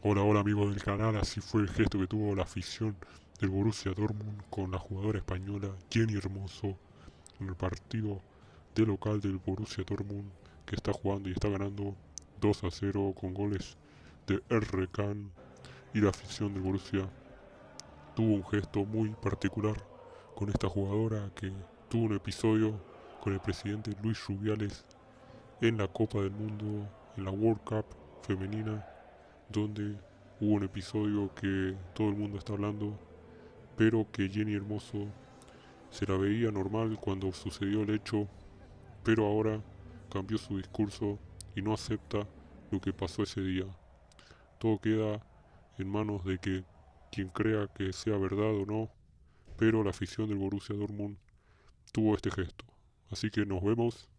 Hola, hola amigos del canal, así fue el gesto que tuvo la afición del Borussia Dortmund con la jugadora española Jenny Hermoso en el partido de local del Borussia Dortmund que está jugando y está ganando 2 a 0 con goles de Errekan y la afición del Borussia tuvo un gesto muy particular con esta jugadora que tuvo un episodio con el presidente Luis Rubiales en la Copa del Mundo, en la World Cup femenina donde hubo un episodio que todo el mundo está hablando, pero que Jenny Hermoso se la veía normal cuando sucedió el hecho, pero ahora cambió su discurso y no acepta lo que pasó ese día. Todo queda en manos de que quien crea que sea verdad o no, pero la afición del Borussia Dortmund tuvo este gesto. Así que nos vemos